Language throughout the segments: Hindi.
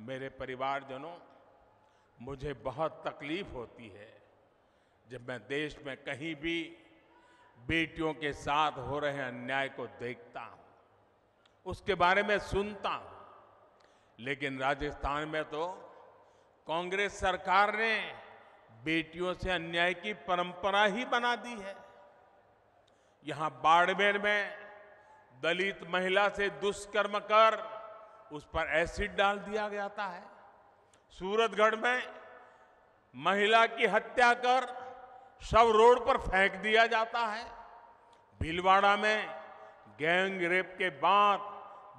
मेरे परिवारजनों मुझे बहुत तकलीफ होती है जब मैं देश में कहीं भी बेटियों के साथ हो रहे अन्याय को देखता हूं उसके बारे में सुनता हूं लेकिन राजस्थान में तो कांग्रेस सरकार ने बेटियों से अन्याय की परंपरा ही बना दी है यहां बाड़मेर में दलित महिला से दुष्कर्म कर उस पर एसिड डाल दिया जाता है सूरतगढ़ में महिला की हत्या कर शव रोड पर फेंक दिया जाता है भीलवाड़ा में गैंग रेप के बाद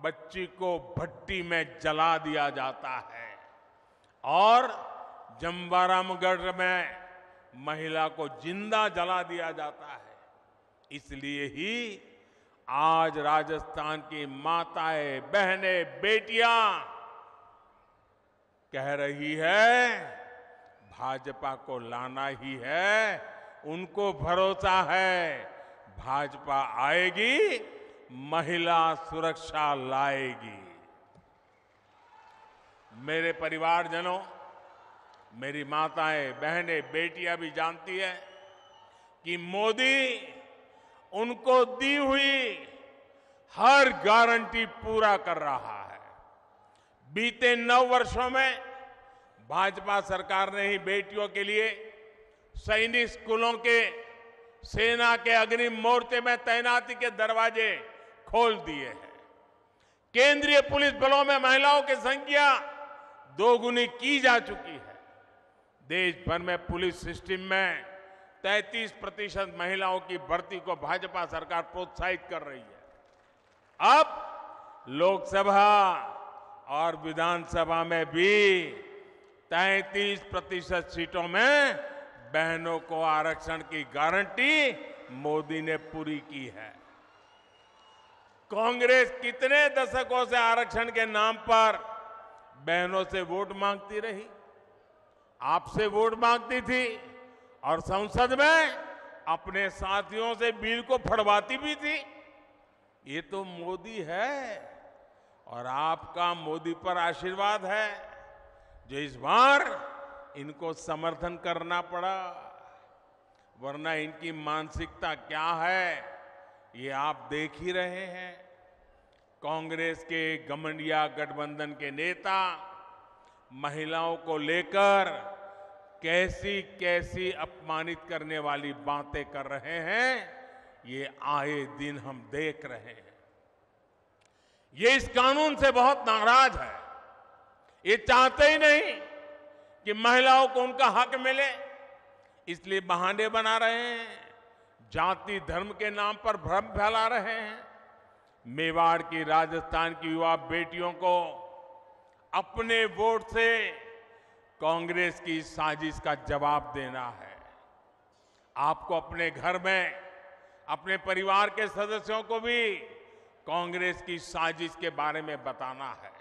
बच्ची को भट्टी में जला दिया जाता है और जम्बारामगढ़ में महिला को जिंदा जला दिया जाता है इसलिए ही आज राजस्थान की माताएं बहने बेटियां कह रही है भाजपा को लाना ही है उनको भरोसा है भाजपा आएगी महिला सुरक्षा लाएगी मेरे परिवारजनों मेरी माताएं बहनें बेटियां भी जानती है कि मोदी उनको दी हुई हर गारंटी पूरा कर रहा है बीते नौ वर्षों में भाजपा सरकार ने ही बेटियों के लिए सैनिक स्कूलों के सेना के अग्नि मोर्चे में तैनाती के दरवाजे खोल दिए हैं केंद्रीय पुलिस बलों में महिलाओं की संख्या दोगुनी की जा चुकी है देश भर में पुलिस सिस्टम में 33 प्रतिशत महिलाओं की भर्ती को भाजपा सरकार प्रोत्साहित कर रही है अब लोकसभा और विधानसभा में भी 33 प्रतिशत सीटों में बहनों को आरक्षण की गारंटी मोदी ने पूरी की है कांग्रेस कितने दशकों से आरक्षण के नाम पर बहनों से वोट मांगती रही आपसे वोट मांगती थी और संसद में अपने साथियों से बिल को फड़वाती भी थी ये तो मोदी है और आपका मोदी पर आशीर्वाद है जो इस बार इनको समर्थन करना पड़ा वरना इनकी मानसिकता क्या है ये आप देख ही रहे हैं कांग्रेस के गमंडिया गठबंधन के नेता महिलाओं को लेकर कैसी कैसी अपमानित करने वाली बातें कर रहे हैं ये आए दिन हम देख रहे हैं ये इस कानून से बहुत नाराज है ये चाहते ही नहीं कि महिलाओं को उनका हक मिले इसलिए बहाने बना रहे हैं जाति धर्म के नाम पर भ्रम फैला रहे हैं मेवाड़ की राजस्थान की युवा बेटियों को अपने वोट से कांग्रेस की साजिश का जवाब देना है आपको अपने घर में अपने परिवार के सदस्यों को भी कांग्रेस की साजिश के बारे में बताना है